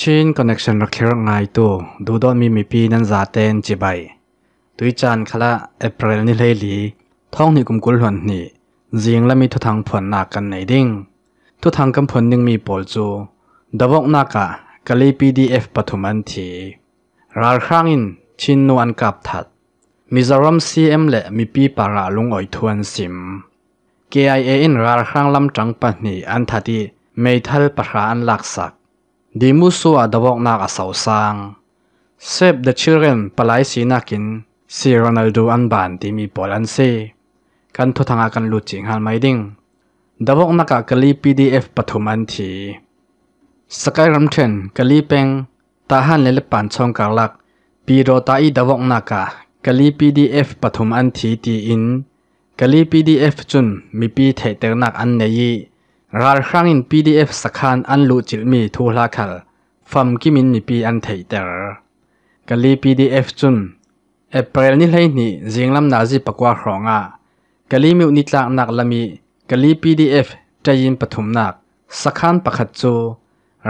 ชินคอนเนคชันรักเคะหงง่ายตัว ดูดอนมีมีปีนั้นซาเตนจีใบตุยจานคละเอปริลนี่เลยลีท้องนี่กุมกุลหวนนี่ยิงและมีทุทางผลหนักกันในดิ้งทุทางกำผลยังมีปอลจูดบกนากะกะลีพีดีเอฟปฐุมันทีรารครั้งอินชินนวนกับทัดมิซารมซีเอ็มและมีปีปาราลุงอ่อยทวนสิม KIA อินรารครั้งลำจังปะนี่อันทัดที่ไม่ทัลปะราอันลักสักดีมุสัวดบกนักสาวสังเซฟเดชิรินปลายสีนักินซีโรนัลดูอันบานที่มีบอลันซ่กันทุทางกันลุจิงฮันไมดิงดบกนักกัลลีพีดีเอฟปฐุมันทีสกายรัมเทนกัลลีเพ็งตาฮันเลลปันชงกาลักปีโรตาอีดบกนักกัลลีพีดีเอฟปฐุมันทีทีอินกะลีพีดีเอฟจุนมีปีเทเตอร์นักอันเนยีรายครั้งอินเอฟสักันอันลูจิลมีทูลาคัลฟัมกิมินมีปีอันเทเตอร์กะลีพีีดเอฟจุนเอปรรลนิ่เลยนี่ยิงลมนาจิปกว่าครองอ่ะกะลีมิวนิตลักนักละมีกะลีพีีด PDF จะยินปฐุมนักสักันประขัดจู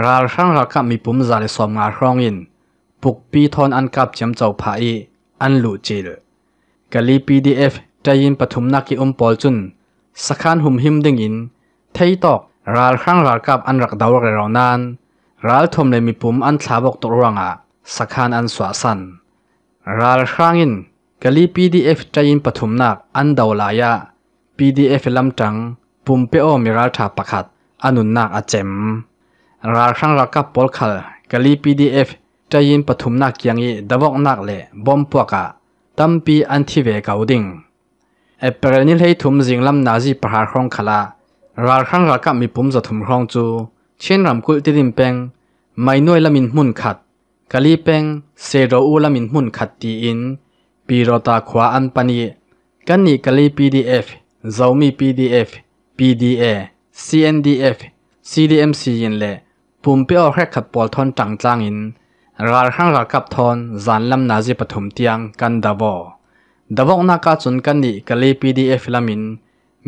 รายครั้งรักมีปุ่มจารีสอมงาครองอินปุกปีทอนอันกับเจีำเจ้าพายอันลูจิลกะลีพีีด PDF จะยินปฐุมนักกิอุมปอลจุนสักันหุมหิมดึงอินเทยตอกรัลครั้งรัลกับอันรักดาวกเรรอนันรัลทมเลยมีปุ่มอันทาบกตรังอ่ะสักขันอันสวาสันรัลครั้งอินกลีพีดีเอฟใจอินปฐุมนักอันดาวลายะพีดีเอฟลำจังปุ่มเปโอมีรัลทาประคัดอันุนนักอาเจมรัลครั้งรัลกับปอลคัลกลีพีดีเอฟใจอินปฐุมนักยังอีดาวกนักเล่บอมปวกะตั้มปีอันที่เวกาวดิงเอเปรนิลให้ทุมจิงลำนาจีประหารของขลาราครั้งรากับมีปุ่มจะทำครองจู เช่นรำกุลติดิมเปงไม่น่วยละมินมุนขัดกะลีเปง เซโรอูละมินมุนขัดตีอิน ปีรรตาขวาอันปนีกันนี่กะลีพีดีเอฟจ้ามีพีีเอฟซีดีเอ็มซียินเละปุ่มเปียวแค่ขัดปอลทอนจังจังอินราครั้งรากับทอนจานลำนาจิปฐมเตียงกันดาวดาวนักการจุนกันนี่กะลีพีีดเอฟละมิน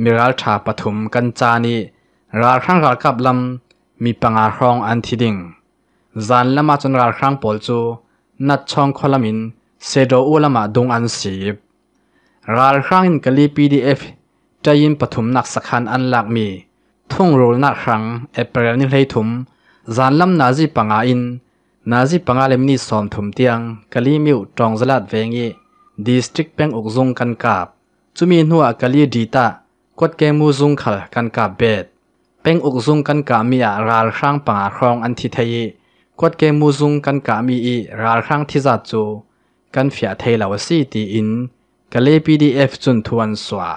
มิรัลชาปฐุมกันจานีราครั้งรากับลำมีปังอาครองอันทิดิงจานละมาจนราครั้งปลจูนัดช่องคลมินเซโดอุละมาดงอันสีบราครั้งอินกลีพีดีเอฟจะยินปฐุมนักสักันอันหลักมีทุ่งรูนักครั้งเอเปรนิเลทุมจานลำนาจีปังอาอินนาจีปังอาเลมนีสอมถุมเตียงกลีมิวจองสลัดเวงีดีสตริกแปงอกซงกันกาบจุมีหัวกลีดีตากดเกมมูซุงขลกันกาเบ็ดเป็งอุกซุงกันกามีอารารั้งปังาครองอันทิเทยกดเกมมูซุงกันกามีอีรารครั้งที่จัดจูกันเฟียเทลาวซีตีอินกะเลพีดีเอฟจุนทวนสวา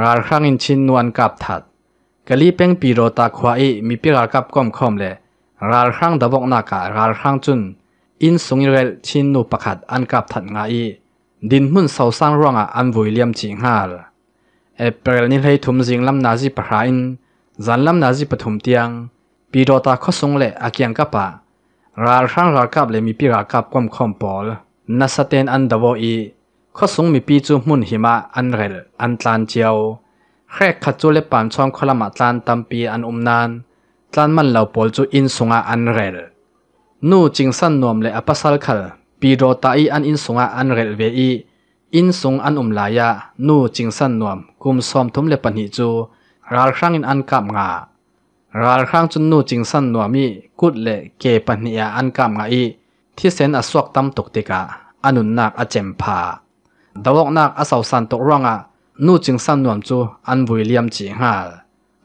รารั้งอินชินนวลกับถัดกะลีเป็งปีโรตาควาอีมีปีรากับก้มคอมเลรารครั้งดะบกนากะรารครั้งจุนอินสุงเรลชินนูปะขัดอันกับถัดงาอีดินมุ่นเสาสร้างร่องอันวุ่ยเลี่ยมจิงฮาลเอเปรลนิ่ให้ทุ่มจิงลำนาจิปะหาอินจันลำนาจิปะทุ่มเตียง ปีโดตาข้อสงเละอาเกียงกับปะ ราช่างรากับเลมีปีรากับควมคอมปอลนัสเตนอันดาวอีข้อสงมีปีจูมุ่นหิมะอันเรลอันตานเจียว แค่ขัดจูเลปานช่องคลามาตานตัมปีอันอุมนานตานมันเหล่าปอลจูอินสงอาอันเรลนู่จิงสั้นนวมเลอปัสสลคัลปีโรตาอีอันอินสงออันเรลเวอีอินสงอันอุมลายะนู่จิงสันนวมกุมซอมทุมเลปันฮิจูรัลครั้งอินอันกามงารัลครั้งจุนนู่จิงสันนวมี กุดเลเกปันฮิยาอันกามงาอี ที่เซนอสวกตัมตกติกาอนุนักอเจมพาดาวกนักอสาวสันตกร่องอะนู่จิงสันนวมจูอันวิลเลียมจีัา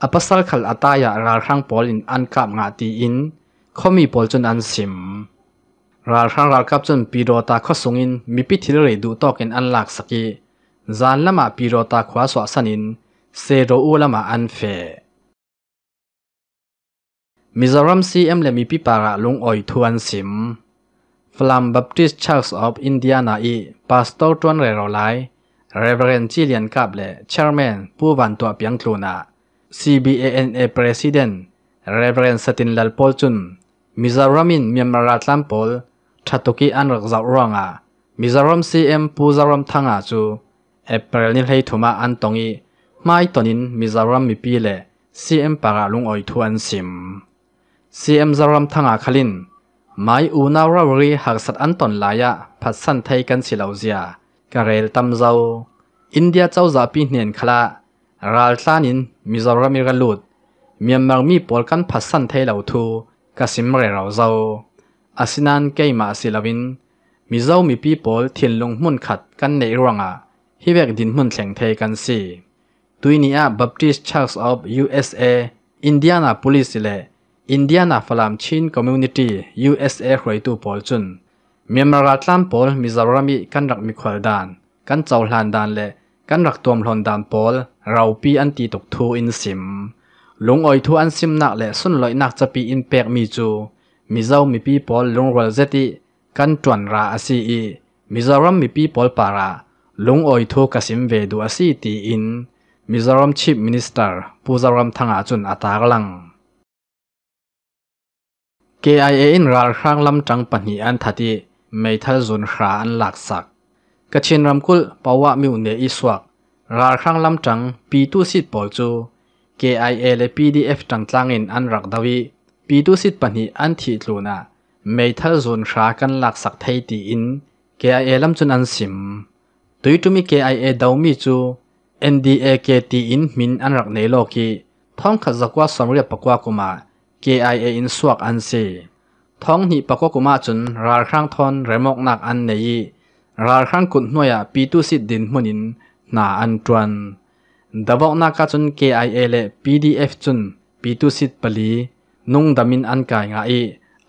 อภัสสลขลอตายะรัลครั้งปอลินอันกามงาตีอินเขามีปอลจนอันสิมราคางรากับจนปีโรตาข้อสงอินมีพิธีเลยดูตอกันอันหลักสกี จานละมาปีโรตาขวาสวสนินเซโรอูละมาอันเฟมิซารัมซีเอ็มและมีพิปาระลุงออยทวนสิมฟลัมบัพติสชาร์ลส์ออฟอินเดียนาอีปาสโตทวนเรโรไลเรเวเรนจิเลียนกับและแชร์แมนผู้วันตัวเปียงคลูนา CBANA President Reverend Satin Lalpol Chun Mizaramin Myanmar Atlampol thatuki anrak zau ronga mizoram cm puzaram thanga chu april ni hlei thuma an tongi mai tonin mizoram mi pi le cm para lung oi thu an sim cm zaram thanga khalin mai una rawri haksat an ton laya phasan thai kan silawzia karel tam zau india chau za pi hnen khala ral tlanin mizoram i galut myanmar mi polkan phasan thai lo thu kasim re rau zau อสินันเกมาสิลวินมิเจ้ามีปีโพลเทิยงลงมุ่นขัดกันในร่งอ่ะฮิเวกดินมุ่นแข่งเทกันสิตุวนี้อ่ะบัพติสชาร์ลส์ออฟยูเอสเออินเดียนาพูลิสเลอินเดียนาฟลามชินคอมมูนิตี้ยูเอสเอครอยตูบอลจุนเมียมาราตันโพลมิ้ารามีกันรักมิควอลดาน กันเจ้าหลานดานเล่กันรักตัวมลนดานโพลเราปีอันตีตกทูอินซิมลุงอ้อยทูอันซิมหนักเล่สุนลอยหนักจะปีอินเปกมีจู mizo mi people lungwal zeti kan tuan ra asi i mizoram mi people para lung oi thu kasim ve du asi ti in mizoram chief minister puzaram thanga chun atak lang KIA in ral khang lam chang pani an thati mei thal zun khra an lak sak ka chin ram kul pawa mi une i swak ral khang lam chang p2 sit pol chu KIA le PDF chang tlangin an rak dawi ปีตุสิทธ์ปนิอันทีลูน่ะเม่ทัลโซนช้ากันหลักสักไทยตีอิน KIA ลำจนันสิมตุยตุมีเกไอเอดามีจู NDA เกตีอินมินอันรักในโลกีท้องขัดจักว่าสมเรียบปกว่ากุมา KIA อินสวกอันซีท้องหิปกว่ากุมาจนราครั้งทอนเรมอกนักอันเนยราครั้งกุนหน่วยปีตุสิทธ์ดินมุนินหนาอันจวนดับอกนักจน KIA เล PDF จุนปีตุสิทธิ์ปลีนุ่งดำมินอันกายงาอี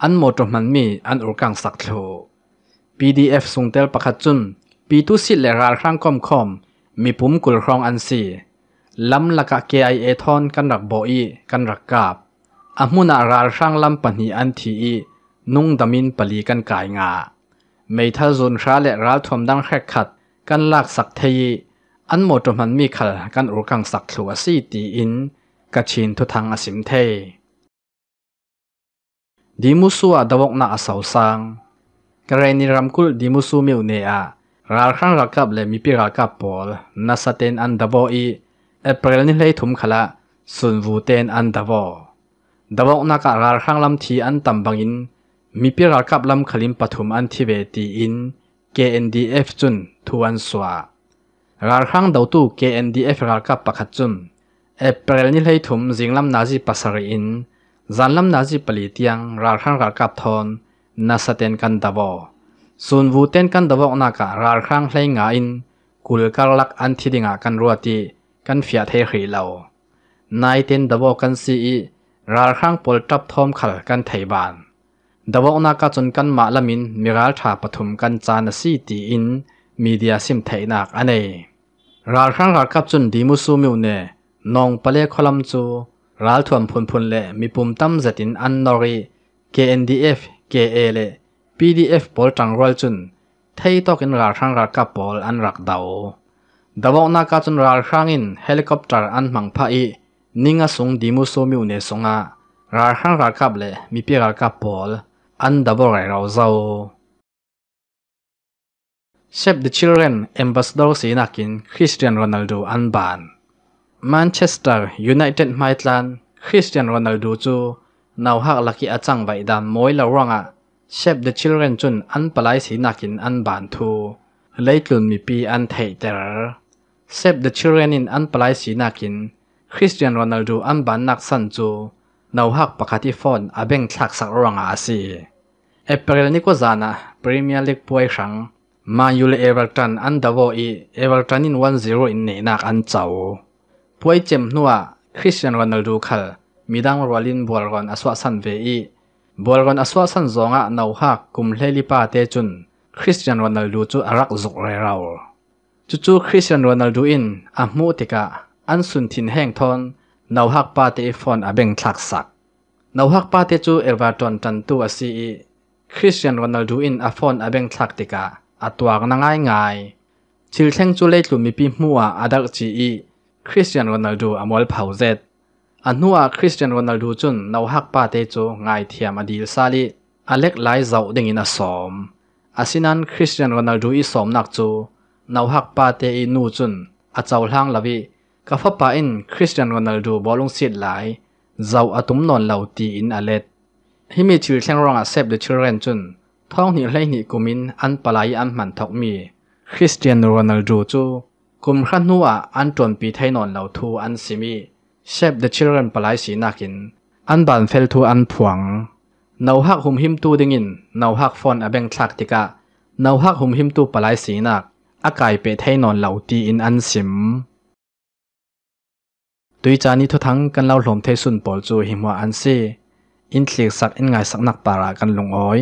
อันโมตรมันมีอันอุกังสักโล PDF ส่งเตลประคัจุนปีตุสิเลราครั้งคอมคอม มีปุ่มกุลครองอันสีล้ำละกะเกไอเอทอนกันรักโบอีกันรักกาบอามุนาราครั้งล้ำปนีอันทีอีนุ่งดำมินปลีกันกายงาไม่ท่าจุนชาเลราทวมดังแคขัด กันลากสักเทีอันโมตรมันมีขัดกันอุกังสักโลสีตีอินกะชินทุทังอสิมเทดิมุสัวดวกนาอสาวสังกรณีรำคุลดิมุสูมิวเนียราครั้งรักกับเลมีพิรักกับพอลนาสเตนอันดบอีเอเปรลนี่เลยถุมขละสุนวูเตนอันดบอดบกนักราครั้งลำทีอันตำบังอิน มีพิรักกับลำขลิมปฐุมอันทิเวตีอิน KNDF จุนทวนสวาราครั้งดาวตู้ KNDF รักกับปะขัจุนเอเปรลนี่เลยถุมสิงลำนาจีปัสริอินจานลำนาจิปลีเตียงรัครังรากบทอนนาสเตนกันตาบส่วนวูเตนกันตานอกนากะรครังเหลงอินกุลกาลักอันที่ดิงกันรัวตีกันเฟียเทหีเหลานายเตนตาบกันซีรักครังปลจับทอมขัลกันไทยบานตาบอนากะจนกันมาละมินมีรักชาปฐุมกันจานซีตีอินมีเดียซิมไทยนักอันเนรัครังรากบจนดีมุสูมิวเนนองปะเลคอลัมจูรัลทวมพุนพุนเล่มีปุ่มตั้มจัดินอันนอรี KNDF KA เล่ PDF บอลจังรอลจุนไทยตอกินรักช่างรักกับบอลอันรักดาวดาวนักจุนรักช่างอินเฮลิคอปเตอร์อันมังพายนิงาสุงดิมุสอมิวเนสงะรักช่างรักกับเล่มีพี่รักกับบอลอันดาวไรเราเจ้า Save the Children Ambassador ีนักินคริสเตียนโรนัลโดอันบาน Manchester United ไมตลันคริสเตียนโรนัลโดจูนาวหักลักกี้อาจังใบดานมวยละร่างอ่ะเชฟเดอะชิลเรนจุนอันปลายสีนักินอันบานทูเลตกุนมีปีอันเทเตอร์เชฟเดอะชิลเรนินอันปลายสีนักินคริสเตียนโรนัลโดอันบานนักสันจูนาวหักปกติฟอนอาเบงทักสักร่างอ่ะสิเอเปรลนี่ก็จานะพรีเมียร์ลีกป่วยชังมาอยู่เลเอเวอร์ตันอันดาวอีเอเวอร์ตันอินวันซีโร์อินเนนักอันเจ้าวยเจมนัวคริสเตียนรอนัลดูคัลมีดังรัวลินบอลรอนอสวะสันเวอีบอลรอนอสวะสันจงอ่ะนาวฮักกุมเลลิปาเตจุนคริสเตียนรอนัลดูจูอารักจุกเรราลจูจูคริสเตียนรอนัลดูอินอามูติกาอันสุนทินแห่งทอนนาวฮักปาเตฟอนอเบงทักสักนาวฮักปาเตจูเอลวาตันจันตัวซีคริสเตียนรอนัลดูอินอฟอนอเบงทักติกาอัตวางนางง่ายๆชิลเทงจูเลจกุมีปีมัวอดักจีอีคริสเตียนโรนัลดูอมอลพาวเซตอันนัวคริสเตียนโรนัลดูจุนนาวฮักปาเตจูง่ายเทียมอดีลซาลีอเล็กไลเจ้าดิ่งอินาสอมอาศินันคริสเตียนโรนัลดูอีสอมนักจูนาวฮักปาเตอีนูจุนอาเจ้าล่างลาวีกับฟ้าปาอินคริสเตียนโรนัลดูบอลลงเสียดหลายเจ้าอาตุมนอนเหล่าตีอินอเล็ดฮิมีชื่อแียงรองอาเซฟเดชิเรนจุนท้องหนีไรหนีกุมินอันปลายอันหมันทอกมีคริสเตียนโรนัลดูจูกลุ่มขันหัวอันจวนปีไทยนอนเหล่าทูอันซิมีเชฟเดชิรันปลายสีนักินอันบานเฟลทูอันผวงนาวหักหุมหิมตูดิงินนาวหักฟอนอเบงทักติกะนาวหักหุมหิมตูปลายสีนักอากายเปไทยนอนเหล่าตีอินอันสิมตุยจานิทุทั้งกันเล่าหลมเทสุนปอลจูหิมวาอันซีอินเสีกสักอินไงสักนักปารากันลงอ้อย